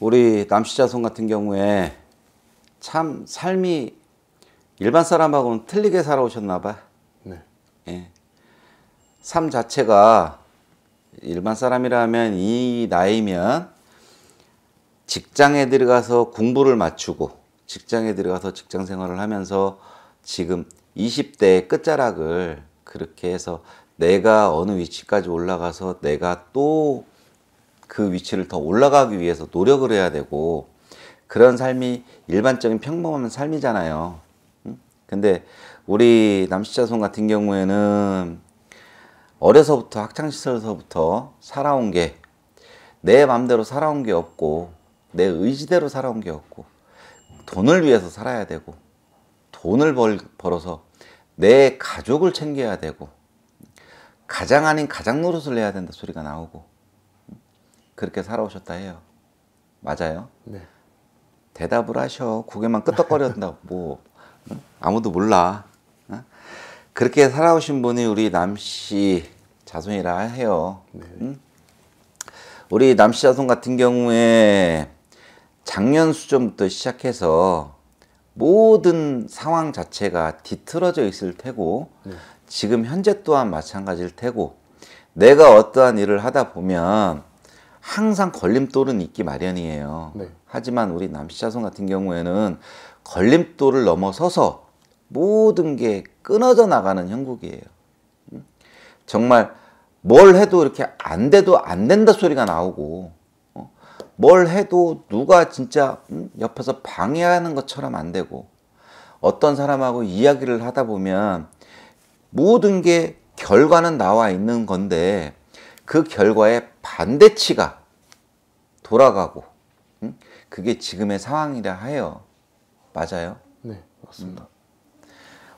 우리 남씨자손 같은 경우에 참 삶이 일반 사람하고는 틀리게 살아오셨나 봐. 네. 예. 삶 자체가 일반 사람이라면 이 나이면 직장에 들어가서 공부를 마치고 직장에 들어가서 직장 생활을 하면서 지금 20대의 끝자락을 그렇게 해서 내가 어느 위치까지 올라가서 내가 또그 위치를 더 올라가기 위해서 노력을 해야 되고 그런 삶이 일반적인 평범한 삶이잖아요. 근데 우리 남시자손 같은 경우에는 어려서부터 학창시설서부터 살아온 게 내 마음대로 살아온 게 없고 내 의지대로 살아온 게 없고 돈을 위해서 살아야 되고 돈을 벌, 벌어서 내 가족을 챙겨야 되고 가장 아닌 가장 노릇을 해야 된다 소리가 나오고 그렇게 살아오셨다 해요. 맞아요? 네. 대답을 하셔. 고개만 끄덕거렸다고. 뭐, 응? 아무도 몰라. 응? 그렇게 살아오신 분이 우리 남씨 자손이라 해요. 네. 응? 우리 남씨 자손 같은 경우에 작년 수전부터 시작해서 모든 상황 자체가 뒤틀어져 있을 테고 네. 지금 현재 또한 마찬가지일 테고 내가 어떠한 일을 하다 보면 항상 걸림돌은 있기 마련이에요. 네. 하지만 우리 남시자손 같은 경우에는 걸림돌을 넘어서서 모든 게 끊어져 나가는 형국이에요. 음? 정말 뭘 해도 이렇게 안 돼도 안 된다 소리가 나오고 어? 뭘 해도 누가 진짜 음? 옆에서 방해하는 것처럼 안 되고 어떤 사람하고 이야기를 하다 보면 모든 게 결과는 나와 있는 건데 그 결과에 반대치가 돌아가고 응? 그게 지금의 상황이라 하여 맞아요? 네, 맞습니다. 음.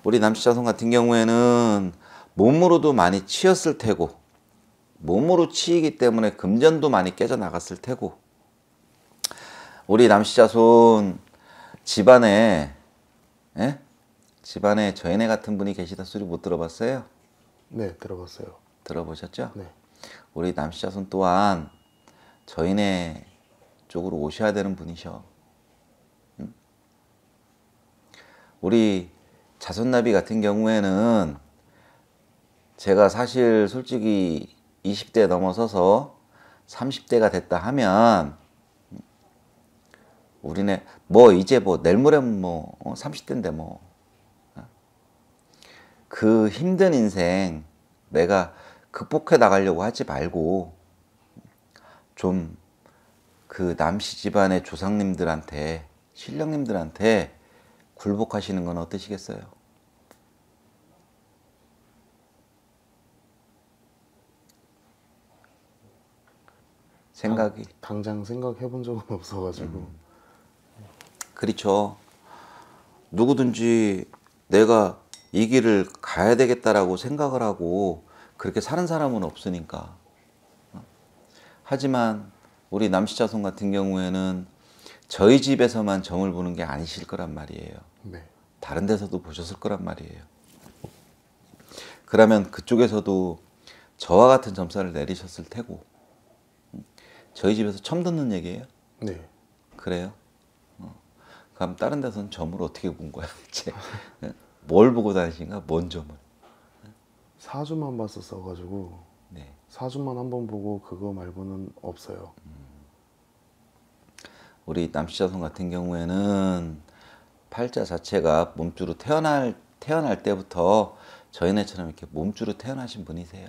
우리 남자손 같은 경우에는 몸으로도 많이 치였을 테고 몸으로 치이기 때문에 금전도 많이 깨져 나갔을 테고 우리 남자손 집안에 에? 예? 집안에 저희네 같은 분이 계시다 소리 못 들어봤어요? 네, 들어봤어요. 들어보셨죠? 네. 우리 남자손 또한 저희네 쪽으로 오셔야 되는 분이셔. 우리 자손나비 같은 경우에는 제가 사실 솔직히 20대 넘어서서 30대가 됐다 하면 우리네 뭐 이제 뭐 내일 모뭐 30대인데 어, 뭐그 어? 힘든 인생 내가 극복해 나가려고 하지 말고 좀그 남씨 집안의 조상님들한테 신령님들한테 굴복하시는 건 어떠시겠어요? 생각이 당, 장 생각해 본 적은 없어가지고 음. 그렇죠 누구든지 내가 이 길을 가야 되겠다라고 생각을 하고 그렇게 사는 사람은 없으니까 하지만 우리 남씨자손 같은 경우에는 저희 집에서만 점을 보는 게 아니실 거란 말이에요. 네. 다른 데서도 보셨을 거란 말이에요. 그러면 그쪽에서도 저와 같은 점사를 내리셨을 테고 저희 집에서 처음 듣는 얘기예요? 네. 그래요? 어. 그럼 다른 데서는 점을 어떻게 본 거야? 예? 뭘 보고 다니신가? 뭔 점을? 사주만 봤었어가지고 네. 사주만 한 번 보고 그거 말고는 없어요. 음. 우리 남씨자손 같은 경우에는 팔자 자체가 몸주로 태어날 태어날 때부터 저희네처럼 이렇게 몸주로 태어나신 분이세요.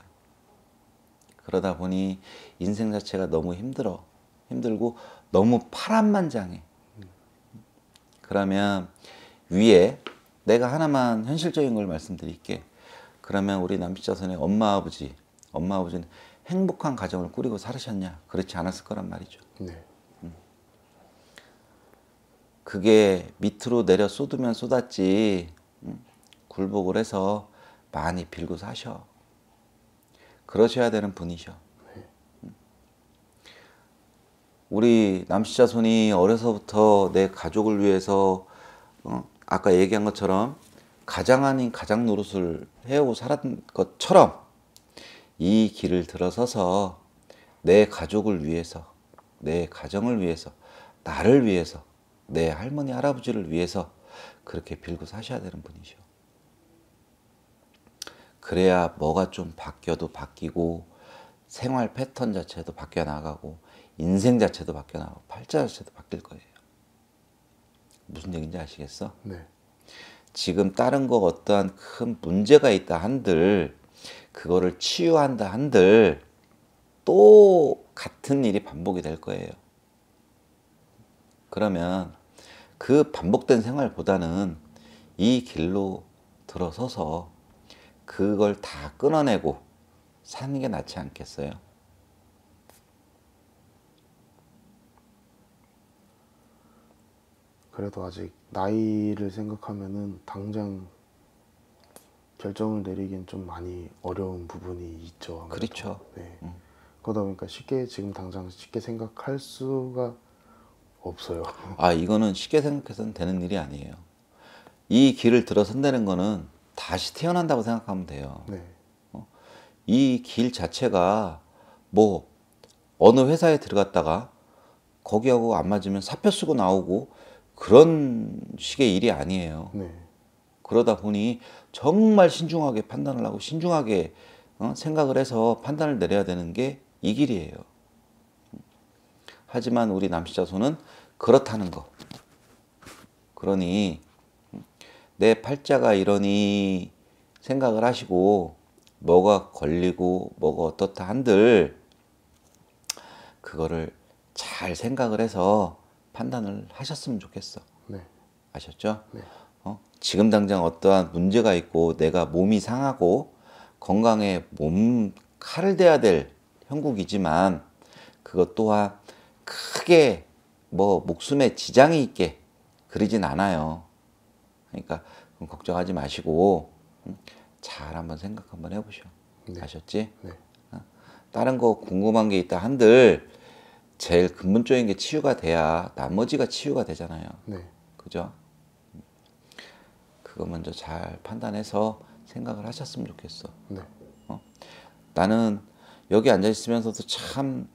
그러다 보니 인생 자체가 너무 힘들어. 힘들고 너무 파란만장해. 그러면 위에 내가 하나만 현실적인 걸 말씀드릴게. 그러면 우리 남씨자손의 엄마 아버지 엄마 아버지는 행복한 가정을 꾸리고 살으셨냐? 그렇지 않았을 거란 말이죠. 네. 음. 그게 밑으로 내려 쏟으면 쏟았지 음, 굴복을 해서 많이 빌고 사셔. 그러셔야 되는 분이셔. 네. 음. 우리 남씨자손이 어려서부터 내 가족을 위해서 어? 아까 얘기한 것처럼 가장 아닌 가장 노릇을 해오고 살았던 것처럼 이 길을 들어서서 내 가족을 위해서, 내 가정을 위해서, 나를 위해서, 내 할머니, 할아버지를 위해서 그렇게 빌고 사셔야 되는 분이죠 그래야 뭐가 좀 바뀌어도 바뀌고 생활 패턴 자체도 바뀌어 나가고 인생 자체도 바뀌어 나가고 팔자 자체도 바뀔 거예요. 무슨 얘기인지 아시겠어? 네. 지금 다른 거 어떠한 큰 문제가 있다 한들 그거를 치유한다 한들 또 같은 일이 반복이 될 거예요. 그러면 그 반복된 생활보다는 이 길로 들어서서 그걸 다 끊어내고 사는 게 낫지 않겠어요? 그래도 아직 나이를 생각하면은 당장 결정을 내리긴 좀 많이 어려운 부분이 있죠. 아무래도. 그렇죠. 네. 음. 그러다 보니까 쉽게 지금 당장 쉽게 생각할 수가 없어요. 아 이거는 쉽게 생각해서는 되는 일이 아니에요. 이 길을 들어선다는 거는 다시 태어난다고 생각하면 돼요. 네. 어? 이길 자체가 뭐 어느 회사에 들어갔다가 거기하고 안 맞으면 사표 쓰고 나오고 그런 식의 일이 아니에요. 네. 그러다 보니 정말 신중하게 판단을 하고 신중하게 어, 생각을 해서 판단을 내려야 되는 게 이 길이에요. 하지만 우리 남씨자손은 그렇다는 거. 그러니 내 팔자가 이러니 생각을 하시고 뭐가 걸리고 뭐가 어떻다 한들 그거를 잘 생각을 해서 판단을 하셨으면 좋겠어. 네. 아셨죠? 네. 어? 지금 당장 어떠한 문제가 있고 내가 몸이 상하고 건강에 몸 칼을 대야 될 형국이지만 그것 또한 크게 뭐 목숨에 지장이 있게 그러진 않아요. 그러니까 걱정하지 마시고 음, 잘 한번 생각 한번 해보셔. 네. 아셨지? 네. 어? 다른 거 궁금한 게 있다 한들 제일 근본적인 게 치유가 돼야 나머지가 치유가 되잖아요. 네. 그죠? 그거 먼저 잘 판단해서 생각을 하셨으면 좋겠어. 네. 어? 나는 여기 앉아 있으면서도 참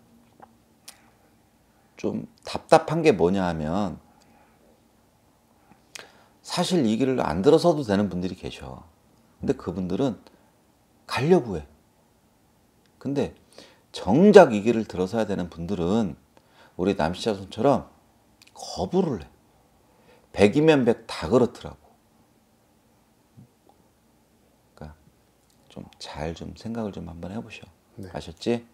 좀 답답한 게 뭐냐 하면 사실 이 길을 안 들어서도 되는 분들이 계셔. 근데 그분들은 가려고 해. 근데 정작 이 길을 들어서야 되는 분들은 우리 남씨자손처럼 거부를 해. 백이면 백 다 그렇더라고. 좀 잘좀 좀 생각을 좀 한번 해보셔. 네. 아셨지?